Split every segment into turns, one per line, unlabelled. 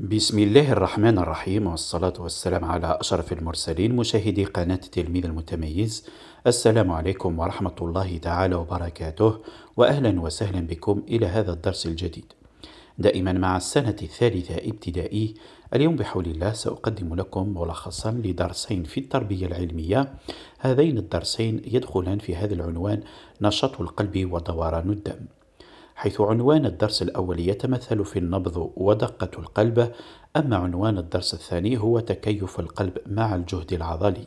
بسم الله الرحمن الرحيم والصلاة والسلام على أشرف المرسلين مشاهدي قناة تلميذ المتميز السلام عليكم ورحمة الله تعالى وبركاته وأهلا وسهلا بكم إلى هذا الدرس الجديد دائما مع السنة الثالثة ابتدائي اليوم بحول الله سأقدم لكم ملخصا لدرسين في التربية العلمية هذين الدرسين يدخلان في هذا العنوان نشاط القلب ودوران الدم حيث عنوان الدرس الأول يتمثل في النبض ودقة القلب أما عنوان الدرس الثاني هو تكيف القلب مع الجهد العضلي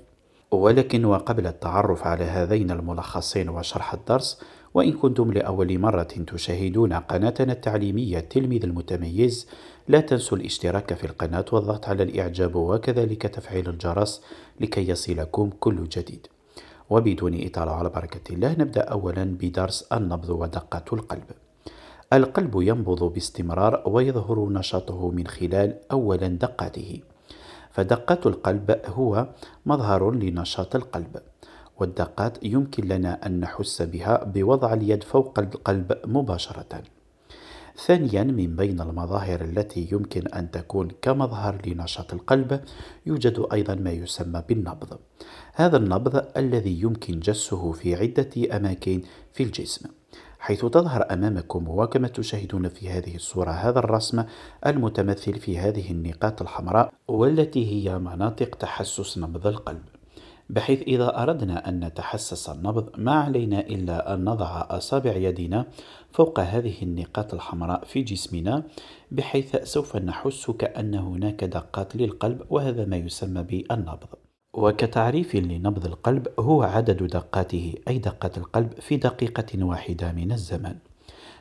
ولكن وقبل التعرف على هذين الملخصين وشرح الدرس وإن كنتم لأول مرة تشاهدون قناتنا التعليمية التلميذ المتميز لا تنسوا الاشتراك في القناة والضغط على الإعجاب وكذلك تفعيل الجرس لكي يصلكم كل جديد وبدون إطالة على بركة الله نبدأ أولا بدرس النبض ودقة القلب القلب ينبض باستمرار ويظهر نشاطه من خلال أولا دقته فدقة القلب هو مظهر لنشاط القلب والدقات يمكن لنا أن نحس بها بوضع اليد فوق القلب مباشرة ثانيا من بين المظاهر التي يمكن أن تكون كمظهر لنشاط القلب يوجد أيضا ما يسمى بالنبض هذا النبض الذي يمكن جسه في عدة أماكن في الجسم حيث تظهر أمامكم وكما تشاهدون في هذه الصورة هذا الرسم المتمثل في هذه النقاط الحمراء والتي هي مناطق تحسس نبض القلب بحيث إذا أردنا أن نتحسس النبض ما علينا إلا أن نضع أصابع يدنا فوق هذه النقاط الحمراء في جسمنا بحيث سوف نحس كأن هناك دقات للقلب وهذا ما يسمى بالنبض وكتعريف لنبض القلب هو عدد دقاته أي دقة القلب في دقيقة واحدة من الزمن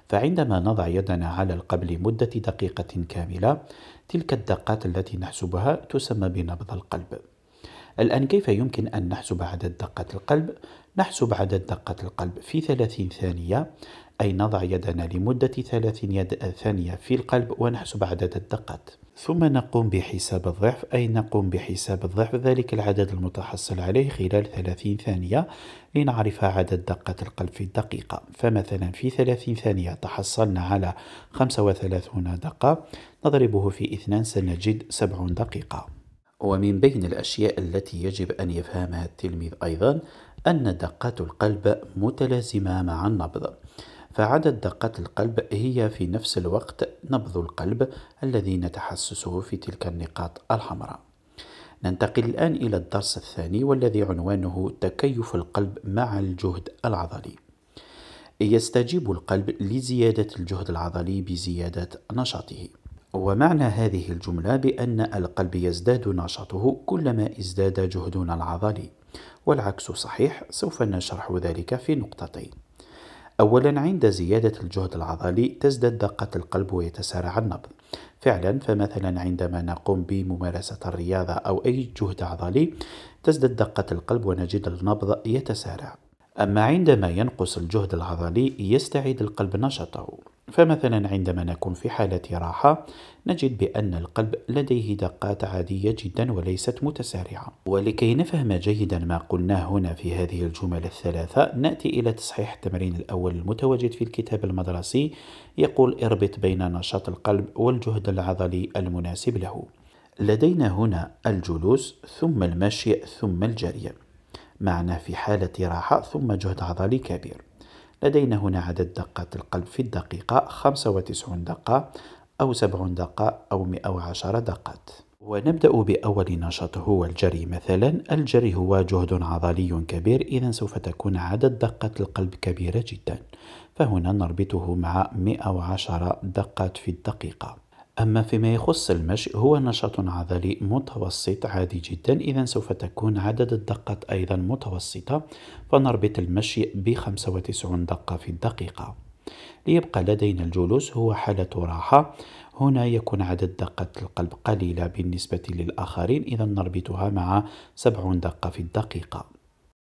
فعندما نضع يدنا على القبل مدة دقيقة كاملة تلك الدقات التي نحسبها تسمى بنبض القلب الآن كيف يمكن أن نحسب عدد دقة القلب؟ نحسب عدد دقة القلب في 30 ثانية أي نضع يدنا لمدة 30 يد ثانية في القلب ونحسب عدد الدقات ثم نقوم بحساب الضعف أي نقوم بحساب الضعف ذلك العدد المتحصل عليه خلال 30 ثانية لنعرف عدد دقة القلب في الدقيقة فمثلا في 30 ثانية تحصلنا على 35 دقة نضربه في 2 سنجد 70 دقيقة ومن بين الأشياء التي يجب أن يفهمها التلميذ أيضا أن دقات القلب متلازمة مع النبض فعدد دقات القلب هي في نفس الوقت نبض القلب الذي نتحسسه في تلك النقاط الحمراء ننتقل الآن إلى الدرس الثاني والذي عنوانه تكيف القلب مع الجهد العضلي يستجيب القلب لزيادة الجهد العضلي بزيادة نشاطه ومعنى هذه الجملة بأن القلب يزداد نشاطه كلما ازداد جهدنا العضلي والعكس صحيح سوف نشرح ذلك في نقطتين أولا عند زيادة الجهد العضلي تزداد دقة القلب ويتسارع النبض فعلا فمثلا عندما نقوم بممارسة الرياضة أو أي جهد عضلي تزداد دقة القلب ونجد النبض يتسارع أما عندما ينقص الجهد العضلي يستعيد القلب نشاطه فمثلا عندما نكون في حالة راحة نجد بأن القلب لديه دقات عادية جدا وليست متسارعة ولكي نفهم جيدا ما قلناه هنا في هذه الجمل الثلاثة نأتي إلى تصحيح التمرين الأول المتواجد في الكتاب المدرسي يقول اربط بين نشاط القلب والجهد العضلي المناسب له لدينا هنا الجلوس ثم المشي ثم الجري معنا في حالة راحة ثم جهد عضلي كبير لدينا هنا عدد دقات القلب في الدقيقة 95 دقة أو 70 دقة أو 110 دقات ونبدأ بأول نشاط هو الجري مثلا الجري هو جهد عضلي كبير إذا سوف تكون عدد دقة القلب كبيرة جدا فهنا نربطه مع 110 دقات في الدقيقة أما فيما يخص المشي هو نشاط عضلي متوسط عادي جدا إذا سوف تكون عدد الدقات أيضا متوسطة فنربط المشي ب 95 دقة في الدقيقة ليبقى لدينا الجلوس هو حالة راحة هنا يكون عدد دقات القلب قليلة بالنسبة للآخرين إذا نربطها مع 70 دقة في الدقيقة